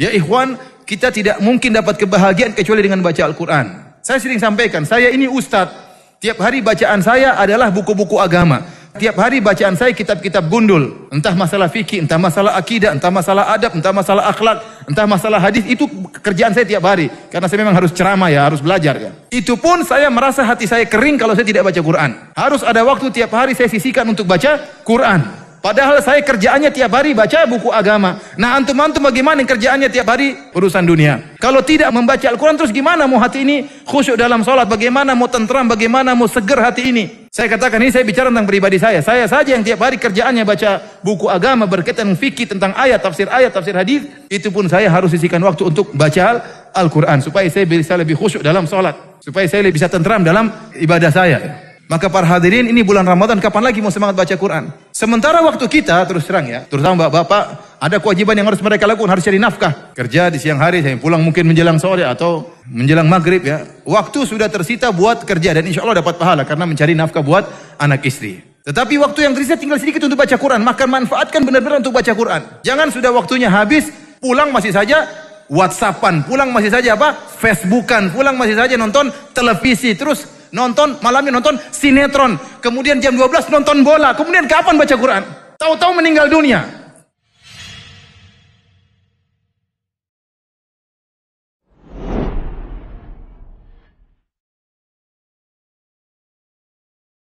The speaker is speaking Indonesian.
Ya ikhwan, kita tidak mungkin dapat kebahagiaan kecuali dengan baca Al-Quran. Saya sering sampaikan, saya ini ustadz. Tiap hari bacaan saya adalah buku-buku agama. Tiap hari bacaan saya kitab-kitab gundul. Entah masalah fikih, entah masalah akidah, entah masalah adab, entah masalah akhlak, entah masalah hadis. Itu kerjaan saya tiap hari. Karena saya memang harus ceramah ya, harus belajar ya. Itu pun saya merasa hati saya kering kalau saya tidak baca Quran. Harus ada waktu tiap hari saya sisihkan untuk baca Quran. Padahal saya kerjaannya tiap hari baca buku agama. Nah antum-antum bagaimana kerjaannya tiap hari? Urusan dunia. Kalau tidak membaca Al-Quran terus gimana mau hati ini khusyuk dalam sholat? Bagaimana mau tentram? Bagaimana mau seger hati ini? Saya katakan ini saya bicara tentang pribadi saya. Saya saja yang tiap hari kerjaannya baca buku agama berkaitan fikih tentang ayat, tafsir ayat, tafsir hadis. Itu pun saya harus sisihkan waktu untuk baca Al-Quran. Supaya saya bisa lebih khusyuk dalam sholat. Supaya saya bisa tentram dalam ibadah saya. Maka para hadirin ini bulan Ramadan kapan lagi mau semangat baca Quran? Sementara waktu kita terus terang ya, terutama bapak-bapak ada kewajiban yang harus mereka lakukan, harus cari nafkah. Kerja di siang hari, saya pulang mungkin menjelang sore atau menjelang maghrib ya. Waktu sudah tersita buat kerja dan insya Allah dapat pahala karena mencari nafkah buat anak istri. Tetapi waktu yang tersisa tinggal sedikit untuk baca Quran, maka manfaatkan benar-benar untuk baca Quran. Jangan sudah waktunya habis, pulang masih saja WhatsAppan, pulang masih saja apa? Facebookan, pulang masih saja nonton televisi, terus Nonton, malamnya nonton sinetron. Kemudian jam 12 nonton bola. Kemudian kapan baca Quran? Tahu-tahu meninggal dunia.